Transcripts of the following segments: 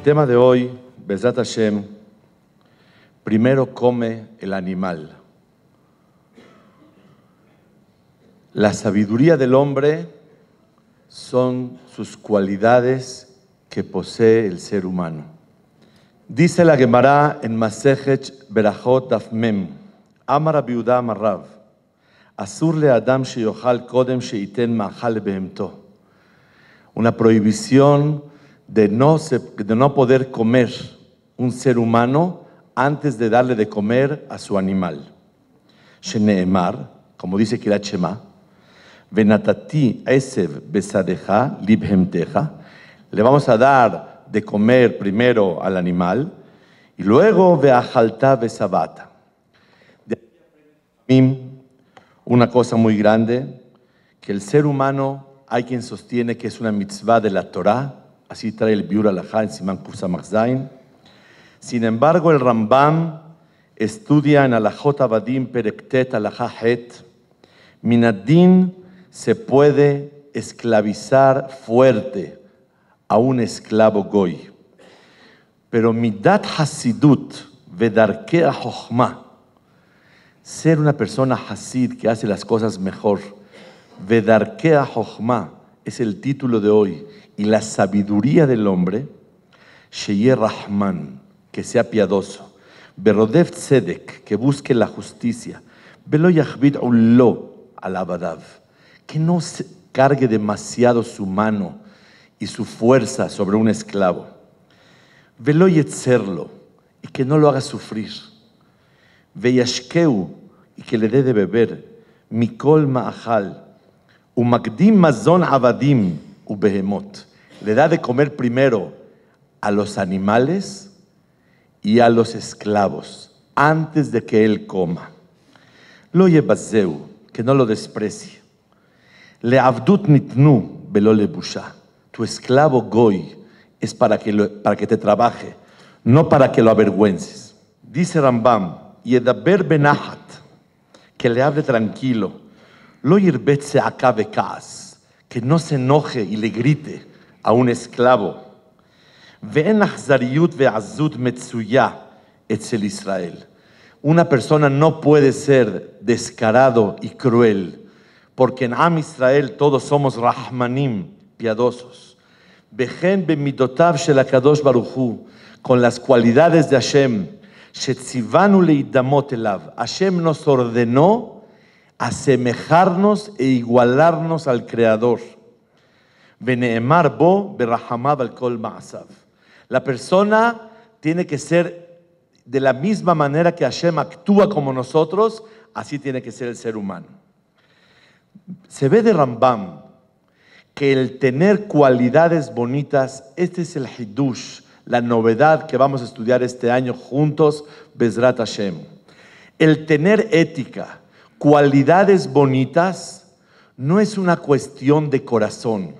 El tema de hoy, Bezat Hashem, primero come el animal. La sabiduría del hombre son sus cualidades que posee el ser humano. Dice la Gemara en Masechet Berachot Dafmem, Amar Biuda Marav: Asur le Adam Sheyochal Kodem Sheiten Mahal Behemto. Una prohibición de no, de no poder comer un ser humano antes de darle de comer a su animal. Sheneemar, como dice Kirachema, Venatati Esev Besadeja Libhemteja, le vamos a dar de comer primero al animal y luego Beajalta Besabata. Una cosa muy grande, que el ser humano hay quien sostiene que es una mitzvah de la Torah Así trae el Biur Alajá en Simán Sin embargo, el Rambam estudia en Alajot Abadim Perektet Alajá Het. Minadin se puede esclavizar fuerte a un esclavo goy. Pero midat hasidut vedarkea jochma, ser una persona hasid que hace las cosas mejor, vedarkea jochma es el título de hoy y la sabiduría del hombre, Sheyer Rahman, que sea piadoso, Berodev sedek que busque la justicia, Belo Yahbid Ullo al que no se cargue demasiado su mano y su fuerza sobre un esclavo, Velo serlo y que no lo haga sufrir, Veyashkeu, y que le dé de beber, Mikol Ma'achal, magdim Mazon Avadim, behemot le da de comer primero a los animales y a los esclavos antes de que él coma. Lo Zeu, que no lo desprecie. Le avdut nitnu busha. Tu esclavo goy es para que, para que te trabaje, no para que lo avergüences. Dice Rambam, y edaber benahat, que le hable tranquilo. Lo irbetse se acabe que no se enoje y le grite a un esclavo. Etzel Israel. Una persona no puede ser descarado y cruel, porque en Am Israel todos somos rahmanim, piadosos. Bejen bemidotav shel HaKadosh Baruchu, con las cualidades de Hashem, shetzivanu leidamot elav. Hashem nos ordenó asemejarnos e igualarnos al Creador. Beneemar bo kol ma'asav. La persona tiene que ser de la misma manera que Hashem actúa como nosotros, así tiene que ser el ser humano. Se ve de Rambam que el tener cualidades bonitas, este es el hidush, la novedad que vamos a estudiar este año juntos, Bezrat Hashem. El tener ética, cualidades bonitas, no es una cuestión de corazón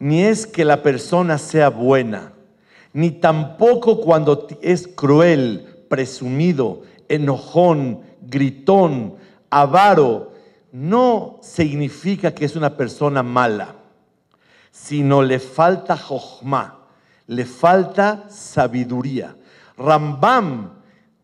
ni es que la persona sea buena, ni tampoco cuando es cruel, presumido, enojón, gritón, avaro, no significa que es una persona mala, sino le falta jojma, le falta sabiduría. Rambam,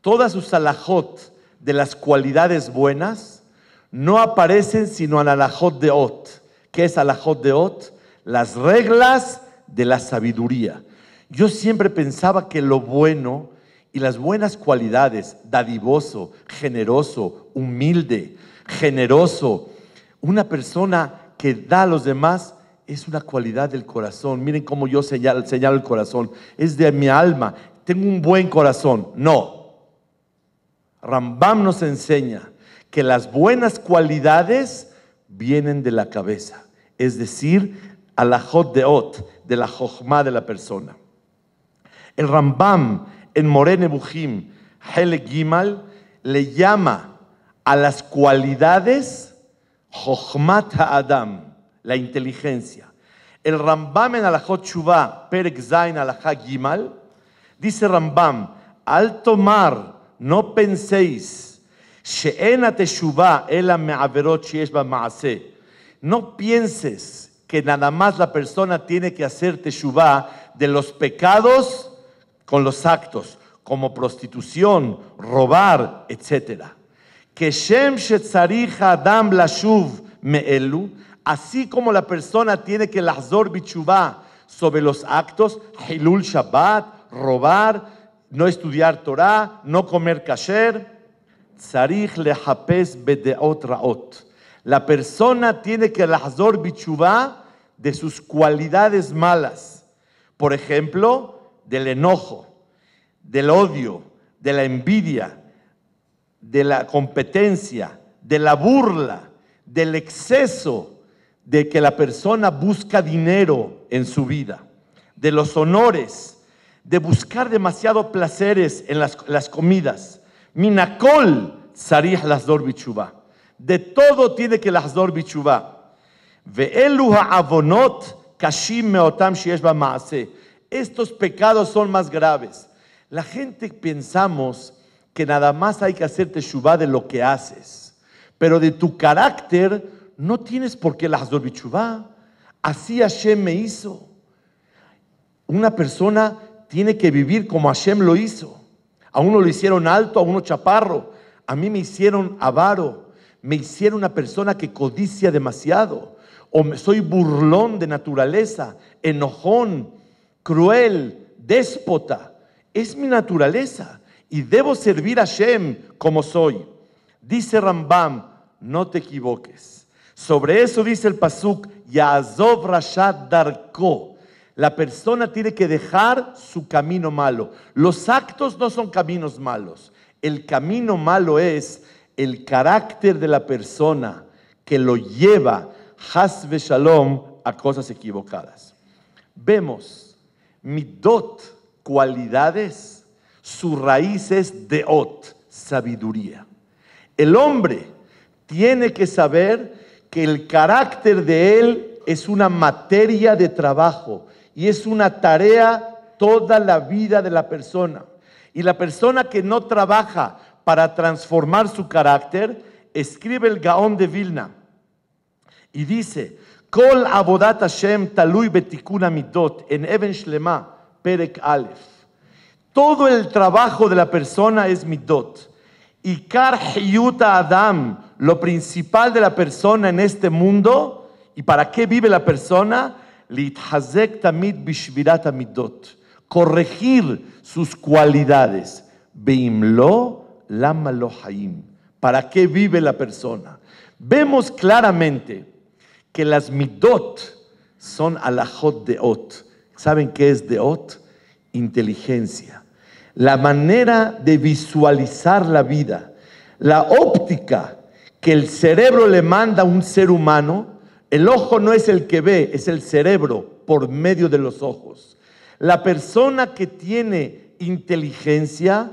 todas sus alajot de las cualidades buenas, no aparecen sino en alajot de Ot. ¿Qué es alajot de Ot? las reglas de la sabiduría. Yo siempre pensaba que lo bueno y las buenas cualidades, dadivoso, generoso, humilde, generoso, una persona que da a los demás, es una cualidad del corazón. Miren cómo yo señalo, el corazón. Es de mi alma. Tengo un buen corazón. No. Rambam nos enseña que las buenas cualidades vienen de la cabeza. Es decir, a la de ot, de la jochma de la persona. El Rambam en Morene Buhim, Hele Gimal, le llama a las cualidades jojmat adam la inteligencia. El Rambam en Alajot Shuvah, Perek Zain Gimal, dice Rambam, al tomar, no penséis, She'en ateshuvah ba ma'ase. No pienses que nada más la persona tiene que hacer teshuvá de los pecados con los actos, como prostitución, robar, etc. Que Shem Adam así como la persona tiene que lazor bichuvá sobre los actos, Hilul Shabbat, robar, no estudiar Torah, no comer kasher, Tzarich lehapes bedeot raot la persona tiene que lazor bichubá de sus cualidades malas. Por ejemplo, del enojo, del odio, de la envidia, de la competencia, de la burla, del exceso de que la persona busca dinero en su vida, de los honores, de buscar demasiado placeres en las, las comidas. Minakol sarih las de todo tiene que las dormir. Ve'elu Estos pecados son más graves. La gente pensamos que nada más hay que hacerte teshuva de lo que haces, pero de tu carácter no tienes por qué las bichuvá. Así Hashem me hizo. Una persona tiene que vivir como Hashem lo hizo. A uno lo hicieron alto, a uno chaparro. A mí me hicieron avaro me hicieron una persona que codicia demasiado, o soy burlón de naturaleza, enojón, cruel, déspota. Es mi naturaleza y debo servir a Shem como soy. Dice Rambam, no te equivoques. Sobre eso dice el Pasuk, Yazov Rashad Darko. La persona tiene que dejar su camino malo. Los actos no son caminos malos. El camino malo es el carácter de la persona que lo lleva, hasbe shalom, a cosas equivocadas. Vemos, midot, cualidades, su raíz es deot, sabiduría. El hombre tiene que saber que el carácter de él es una materia de trabajo y es una tarea toda la vida de la persona. Y la persona que no trabaja para transformar su carácter, escribe el Gaón de Vilna y dice, en Todo el trabajo de la persona es Midot. Y Kar Adam, lo principal de la persona en este mundo, y para qué vive la persona, Lithazek Tamid Bishvirat Amidot, corregir sus cualidades. Beimlo Lama Lohaim. ¿Para qué vive la persona? Vemos claramente que las midot son alajot de ot. ¿Saben qué es de ot? Inteligencia. La manera de visualizar la vida, la óptica que el cerebro le manda a un ser humano, el ojo no es el que ve, es el cerebro por medio de los ojos. La persona que tiene inteligencia,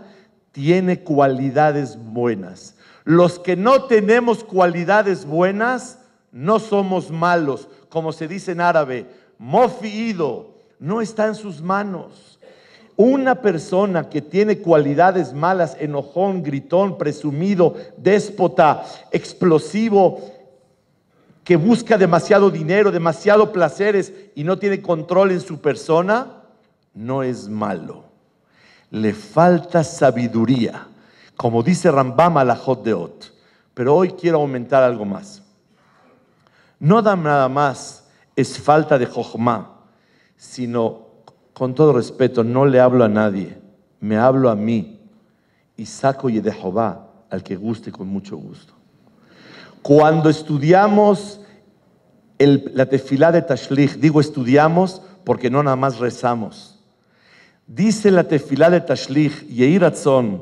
tiene cualidades buenas. Los que no tenemos cualidades buenas, no somos malos. Como se dice en árabe, mofiido, no está en sus manos. Una persona que tiene cualidades malas, enojón, gritón, presumido, déspota, explosivo, que busca demasiado dinero, demasiado placeres y no tiene control en su persona, no es malo le falta sabiduría, como dice Rambam a la Ot, Pero hoy quiero aumentar algo más. No nada más es falta de Jochma, sino, con todo respeto, no le hablo a nadie, me hablo a mí y saco y de Jehová al que guste con mucho gusto. Cuando estudiamos la tefilá de Tashlich, digo estudiamos porque no nada más rezamos Dice la tefilá de Tashlich, Yeiratzon,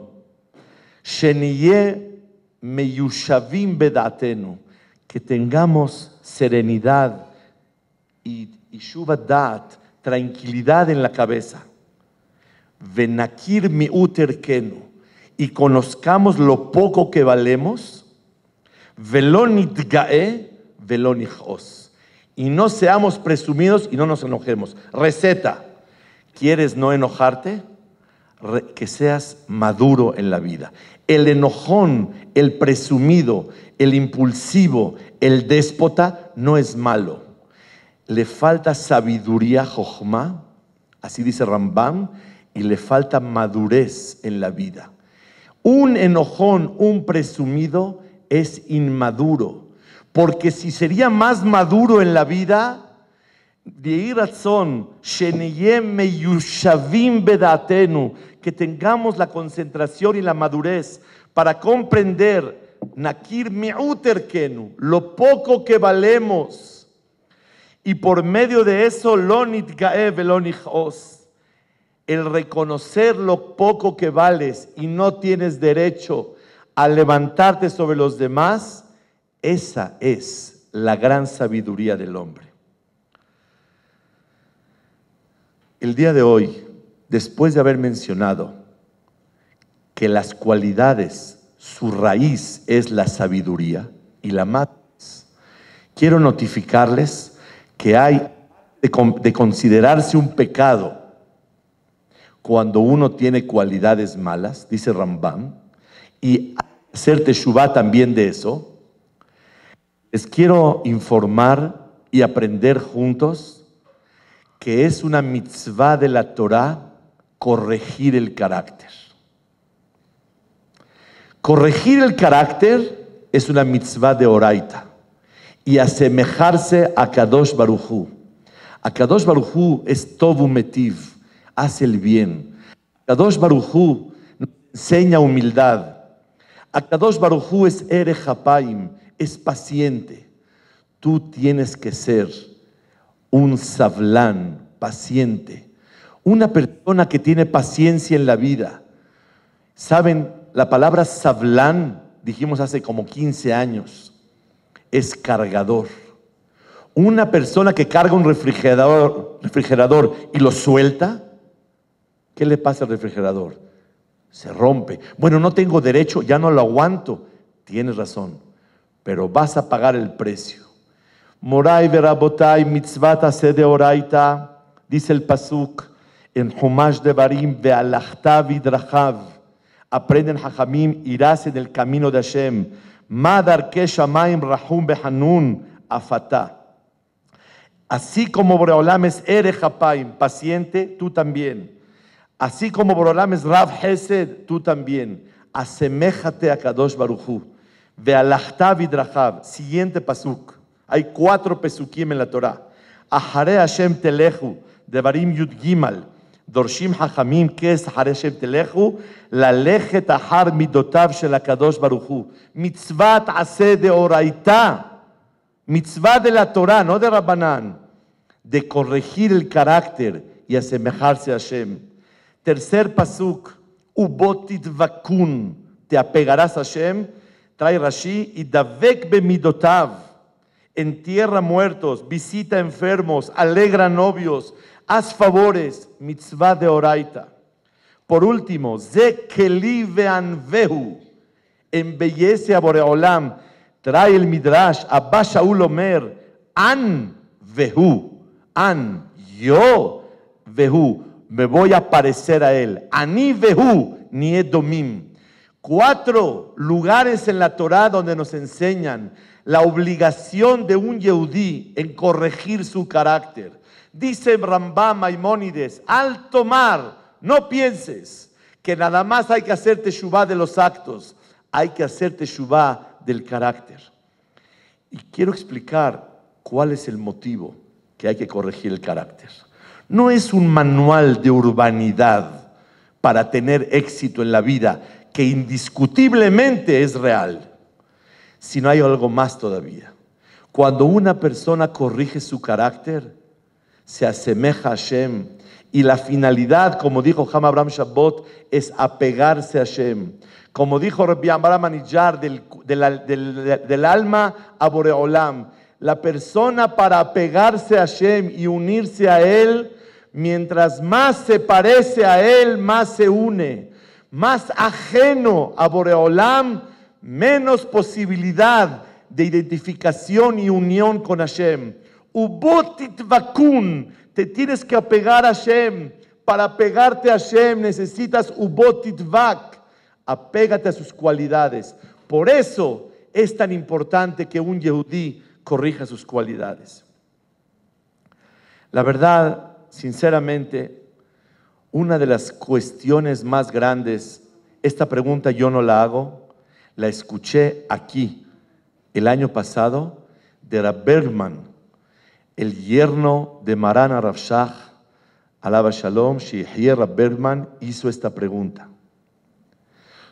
Sheniye Meyushavim Bedatenu, que tengamos serenidad y tranquilidad en la cabeza. Venakir mi uterkenu, y conozcamos lo poco que valemos. Velonitgae, velonijos. Y no seamos presumidos y no nos enojemos. Receta. ¿Quieres no enojarte? que seas maduro en la vida. El enojón, el presumido, el impulsivo, el déspota no es malo. Le falta sabiduría, jojma, así dice Rambam, y le falta madurez en la vida. Un enojón, un presumido es inmaduro, porque si sería más maduro en la vida, que tengamos la concentración y la madurez para comprender lo poco que valemos. Y por medio de eso, el reconocer lo poco que vales y no tienes derecho a levantarte sobre los demás, esa es la gran sabiduría del hombre. El día de hoy, después de haber mencionado que las cualidades, su raíz es la sabiduría y la matriz, quiero notificarles que hay de, considerarse un pecado cuando uno tiene cualidades malas, dice Rambam, y hacer teshuva también de eso, les quiero informar y aprender juntos que es una mitzvah de la Torah corregir el carácter. Corregir el carácter es una mitzvah de Oraita y asemejarse a Kadosh Barujú. A Kadosh Barujú es Tobu Metiv, hace el bien. Kadosh Barujú enseña humildad. A Kadosh Barujú es Erejapaim, es paciente. Tú tienes que ser un sablán, paciente. Una persona que tiene paciencia en la vida. ¿Saben? La palabra sablán, dijimos hace como 15 años, es cargador. Una persona que carga un refrigerador, refrigerador y lo suelta, ¿qué le pasa al refrigerador? Se rompe. Bueno, no tengo derecho, ya no lo aguanto. Tienes razón, pero vas a pagar el precio. Moray verabotay mitzvata sede oraita, dice el pasuk, en Humash de Barim ve'alachta vidrachav, aprenden hajamim, irás en el camino de Hashem, madar que shamaim rahum behanun afata. Así como Boreolam es Erejapaim, paciente, tú también. Así como Boreolam Rav Hesed, tú también. Aseméjate a Kadosh Baruchu. Ve'alachta idrachav, siguiente pasuk. Hay cuatro pesukim en la Torah. Ahare Hashem Telehu, Devarim Yud Gimal, Dorshim Hachamim, ¿qué es Ahare Hashem Telehu? La leje tahar midotav shel Akadosh Baruchu. Mitzvah ase de oraita. Mitzvah de la Torah, no de Rabbanán. De corregir el carácter y asemejarse a Hashem. Tercer pasuk, ubotit vakun, te apegarás a Hashem. Trae Rashi y davek bemidotav entierra muertos, visita enfermos, alegra novios, haz favores, mitzvah de oraita. Por último, an vehu, embellece a Boreolam, trae el Midrash, a Shaul Omer, An Vehu, An, yo Vehu, me voy a parecer a él, Ani Vehu, ni Edomim. Cuatro lugares en la Torah donde nos enseñan la obligación de un Yehudí en corregir su carácter. Dice Rambam Maimónides, al tomar, no pienses que nada más hay que hacerte teshuva de los actos, hay que hacerte teshuva del carácter. Y quiero explicar cuál es el motivo que hay que corregir el carácter. No es un manual de urbanidad para tener éxito en la vida que indiscutiblemente es real si no hay algo más todavía. Cuando una persona corrige su carácter, se asemeja a Hashem. Y la finalidad, como dijo Ham Abraham Shabbat, es apegarse a Hashem. Como dijo Rabbi Abraham del, del, alma a Boreolam. La persona para apegarse a Hashem y unirse a Él, mientras más se parece a Él, más se une. Más ajeno a Boreolam, menos posibilidad de identificación y unión con Hashem. Ubotit te tienes que apegar a Hashem. Para pegarte a Hashem necesitas ubotit apégate a sus cualidades. Por eso es tan importante que un yehudí corrija sus cualidades. La verdad, sinceramente, una de las cuestiones más grandes, esta pregunta yo no la hago, la escuché aquí el año pasado de la el yerno de Marana Rafshah, alaba shalom, Shihye hizo esta pregunta.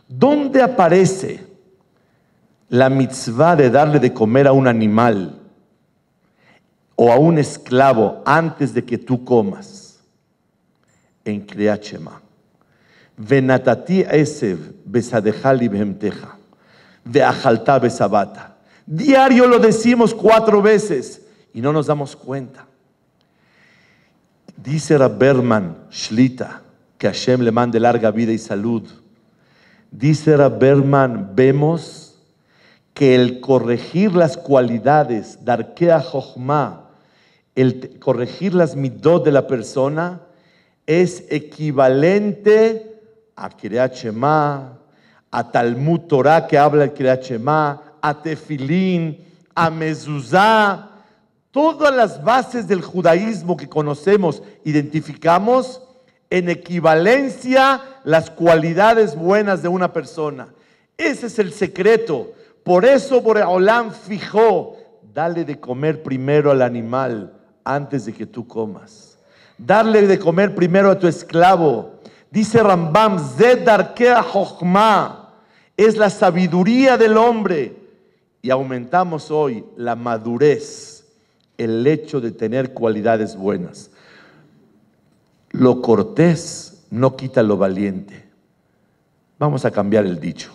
¿Dónde aparece la mitzvah de darle de comer a un animal o a un esclavo antes de que tú comas? En Kriachema. Venatati Esev besadehali bhemteja de Ajaltabe Sabata. Diario lo decimos cuatro veces y no nos damos cuenta. Dice Berman Shlita que Hashem le mande larga vida y salud. Dice berman vemos que el corregir las cualidades, Darkea Jochma, el corregir las midot de la persona, es equivalente a kireachemah a Talmud Torah que habla el Kriachemá, a Tefilín, a Mezuzá, todas las bases del judaísmo que conocemos, identificamos en equivalencia las cualidades buenas de una persona. Ese es el secreto. Por eso Boreolán fijó, dale de comer primero al animal antes de que tú comas. Darle de comer primero a tu esclavo. Dice Rambam, Zedarkea Jochma es la sabiduría del hombre. Y aumentamos hoy la madurez, el hecho de tener cualidades buenas. Lo cortés no quita lo valiente. Vamos a cambiar el dicho.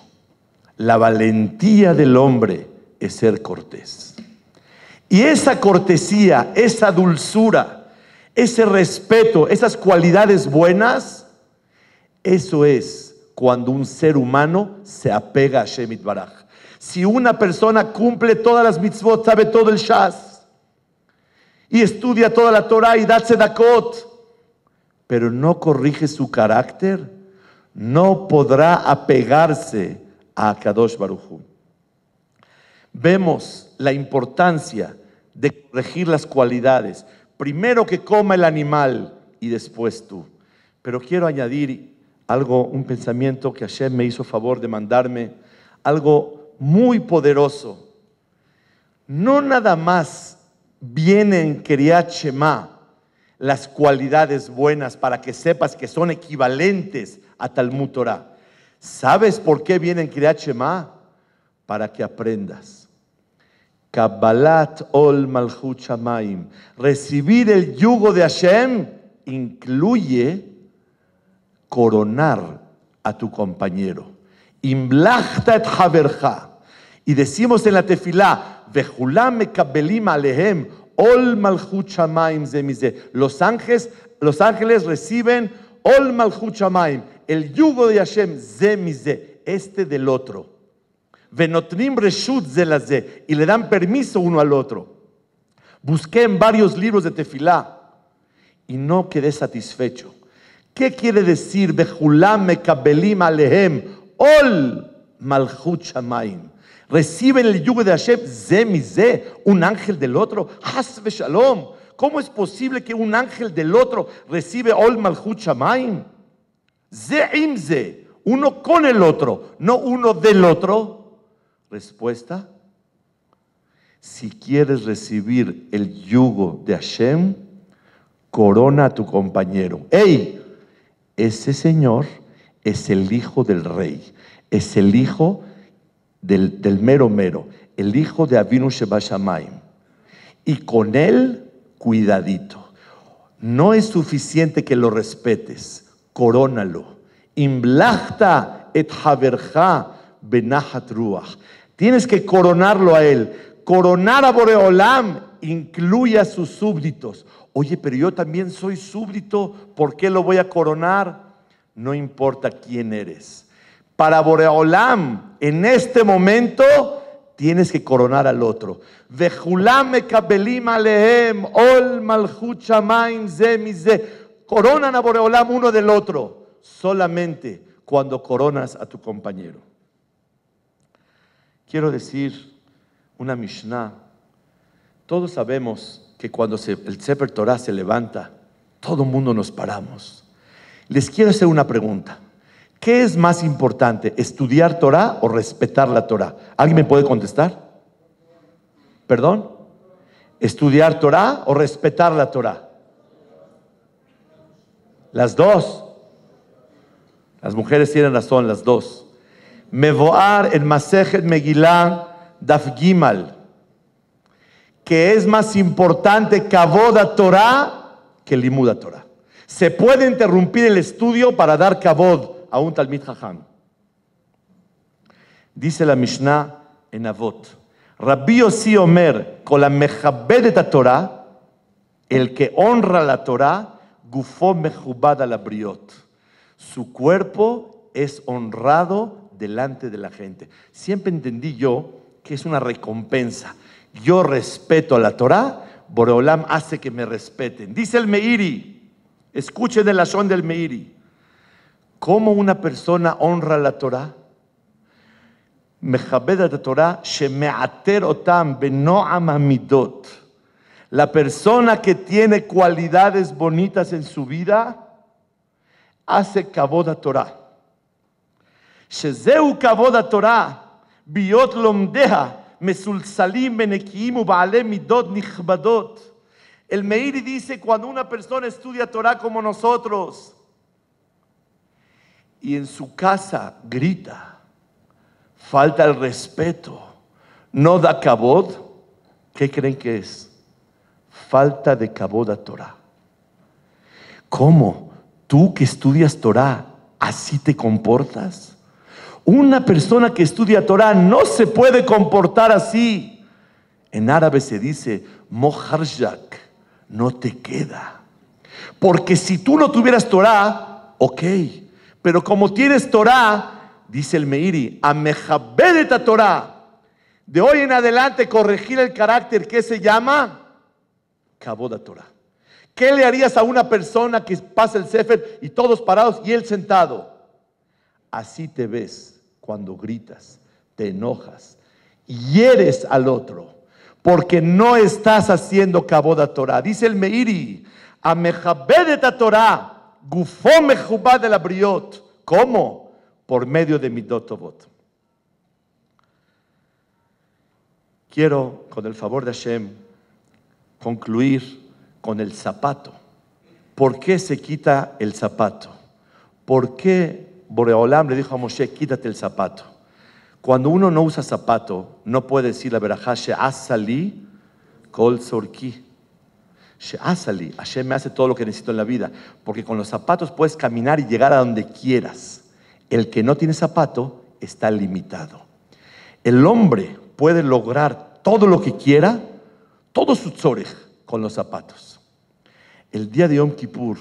La valentía del hombre es ser cortés. Y esa cortesía, esa dulzura, ese respeto, esas cualidades buenas, eso es cuando un ser humano se apega a Shemit Baraj. Si una persona cumple todas las mitzvot, sabe todo el Shaz, y estudia toda la Torah y da kot, pero no corrige su carácter, no podrá apegarse a Kadosh Baruchu. Vemos la importancia de corregir las cualidades. Primero que coma el animal y después tú. Pero quiero añadir algo, un pensamiento que Hashem me hizo favor de mandarme, algo muy poderoso. No nada más vienen en las cualidades buenas para que sepas que son equivalentes a Talmud Torah. ¿Sabes por qué vienen en Para que aprendas. Kabbalat ol malchut Recibir el yugo de Hashem incluye coronar a tu compañero. Y decimos en la tefilá, alehem, ol Los ángeles, los ángeles reciben ol el yugo de Hashem este del otro. Venotnim reshut Y le dan permiso uno al otro. Busqué en varios libros de tefilá y no quedé satisfecho. ¿Qué quiere decir? Bejulam kabelim alehem ol malchut Reciben el yugo de Hashem, ze un ángel del otro, hasbe shalom. ¿Cómo es posible que un ángel del otro recibe ol malchut shamaim? uno con el otro, no uno del otro. Respuesta, si quieres recibir el yugo de Hashem, corona a tu compañero. ¡Ey! ese Señor es el hijo del rey, es el hijo del, mero mero, el hijo de Avinu shamaim Y con él, cuidadito. No es suficiente que lo respetes, corónalo. Imblachta et Tienes que coronarlo a él. Coronar a Boreolam incluye a sus súbditos. Oye, pero yo también soy súbdito, ¿por qué lo voy a coronar? No importa quién eres. Para Boreolam, en este momento, tienes que coronar al otro. Coronan a Boreolam uno del otro, solamente cuando coronas a tu compañero. Quiero decir una Mishnah. Todos sabemos que cuando el Sefer Torah se levanta, todo el mundo nos paramos. Les quiero hacer una pregunta. ¿Qué es más importante, estudiar Torah o respetar la Torah? ¿Alguien me puede contestar? ¿Perdón? ¿Estudiar Torah o respetar la Torah? Las dos. Las mujeres tienen razón, las dos. Mevoar en Masejet Megilán Daf que es más importante a Torah que Limuda Torah. Se puede interrumpir el estudio para dar cabod a un Talmid Jajan. Dice la Mishnah en Avot. Rabbi Yossi Omer, con la mejabedet Torah, el que honra la Torah, gufó mejubada la briot. Su cuerpo es honrado delante de la gente. Siempre entendí yo que es una recompensa. Yo respeto a la Torah, Boreolam hace que me respeten. Dice el Meiri, escuchen el asón del Meiri. ¿Cómo una persona honra la Torah? La persona que tiene cualidades bonitas en su vida hace caboda Torah. Shezeu caboda Torah, Biot Lomdeha, Mesulsalim midot El Meiri dice, cuando una persona estudia Torah como nosotros y en su casa grita, falta el respeto, no da cabod, ¿qué creen que es? Falta de cabod a Torah. ¿Cómo? Tú que estudias Torah, así te comportas. Una persona que estudia Torah no se puede comportar así. En árabe se dice, moharjak, no te queda. Porque si tú no tuvieras Torah, ok, pero como tienes Torah, dice el Meiri, amejabedeta Torah. De hoy en adelante corregir el carácter que se llama Caboda Torah. ¿Qué le harías a una persona que pasa el Sefer y todos parados y él sentado? Así te ves cuando gritas, te enojas, y hieres al otro, porque no estás haciendo caboda Torah. Dice el Meiri, la Torah, gufó mejubá de la briot. ¿Cómo? Por medio de mi dotobot. Quiero, con el favor de Hashem, concluir con el zapato. ¿Por qué se quita el zapato? ¿Por qué Boreolam le dijo a Moshe, quítate el zapato. Cuando uno no usa zapato, no puede decir la verajá She'asali Kol Sorki. She'asali, Hashem me hace todo lo que necesito en la vida, porque con los zapatos puedes caminar y llegar a donde quieras. El que no tiene zapato está limitado. El hombre puede lograr todo lo que quiera, todo su tzorej con los zapatos. El día de Om Kippur,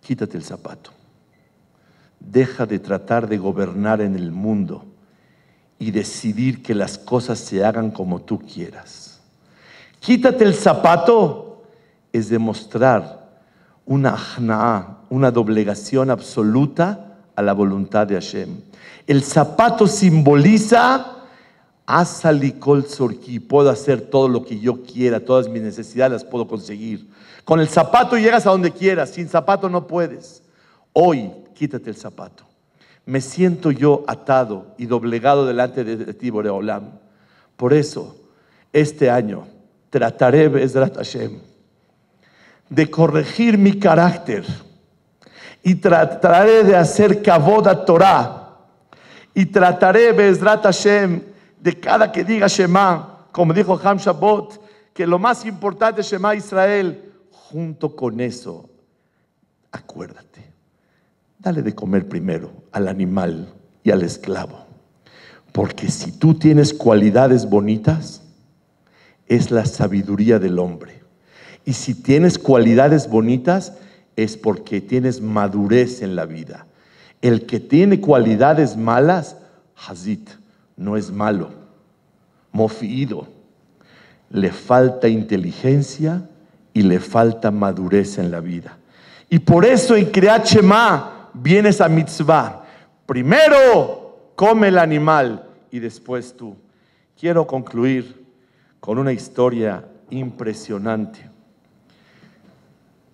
quítate el zapato deja de tratar de gobernar en el mundo y decidir que las cosas se hagan como tú quieras. Quítate el zapato es demostrar una ajna'a, una doblegación absoluta a la voluntad de Hashem. El zapato simboliza Asalikol Sorki, puedo hacer todo lo que yo quiera, todas mis necesidades las puedo conseguir. Con el zapato llegas a donde quieras, sin zapato no puedes. Hoy quítate el zapato. Me siento yo atado y doblegado delante de ti, Boreolam. Por eso, este año, trataré, Hashem, de corregir mi carácter y trataré de hacer caboda Torah y trataré, Bezrat Hashem, de cada que diga Shema, como dijo Ham Shabbat, que lo más importante es Shema Israel, junto con eso, acuérdate dale de comer primero al animal y al esclavo. Porque si tú tienes cualidades bonitas, es la sabiduría del hombre. Y si tienes cualidades bonitas, es porque tienes madurez en la vida. El que tiene cualidades malas, hazit, no es malo, mofido. Le falta inteligencia y le falta madurez en la vida. Y por eso en Vienes a mitzvah. Primero come el animal y después tú. Quiero concluir con una historia impresionante.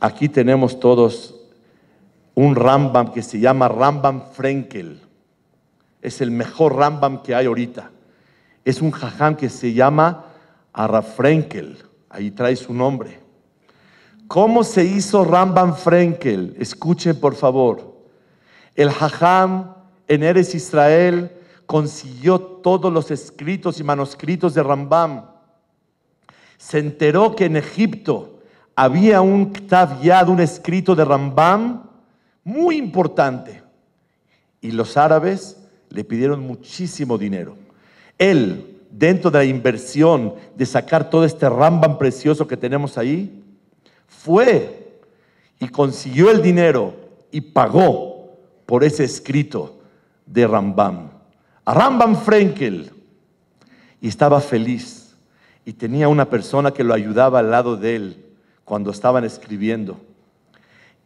Aquí tenemos todos un Rambam que se llama Rambam Frenkel. Es el mejor Rambam que hay ahorita. Es un jajam que se llama Arrafrenkel, Ahí trae su nombre. ¿Cómo se hizo Rambam Frenkel? Escuchen por favor. El Hajam en Eres Israel consiguió todos los escritos y manuscritos de Rambam. Se enteró que en Egipto había un Ktav un escrito de Rambam muy importante. Y los árabes le pidieron muchísimo dinero. Él, dentro de la inversión de sacar todo este Rambam precioso que tenemos ahí, fue y consiguió el dinero y pagó por ese escrito de Rambam. A Rambam Frenkel. Y estaba feliz. Y tenía una persona que lo ayudaba al lado de él cuando estaban escribiendo.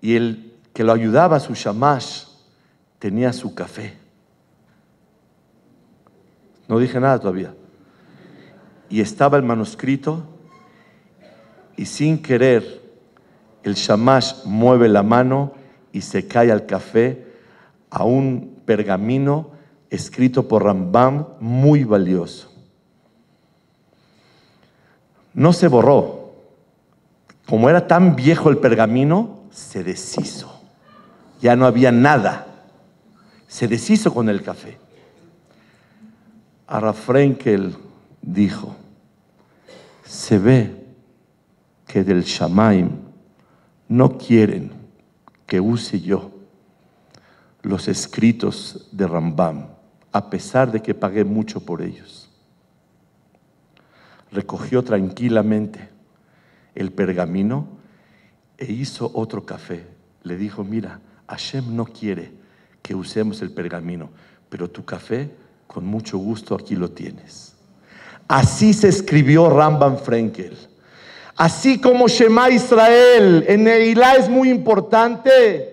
Y el que lo ayudaba, su shamash, tenía su café. No dije nada todavía. Y estaba el manuscrito y sin querer el shamash mueve la mano y se cae al café a un pergamino escrito por Rambam muy valioso. No se borró. Como era tan viejo el pergamino, se deshizo. Ya no había nada. Se deshizo con el café. Arafrenkel dijo, se ve que del Shamaim no quieren que use yo los escritos de Rambam, a pesar de que pagué mucho por ellos. Recogió tranquilamente el pergamino e hizo otro café. Le dijo, mira, Hashem no quiere que usemos el pergamino, pero tu café con mucho gusto aquí lo tienes. Así se escribió Rambam Frenkel. Así como Shema Israel en Neilá es muy importante,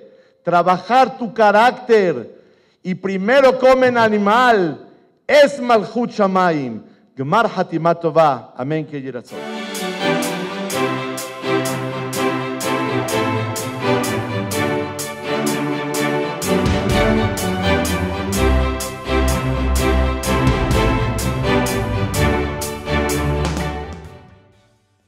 trabajar tu carácter y primero comen animal, es malchut Gmar Gemar hatimatova. Amén, que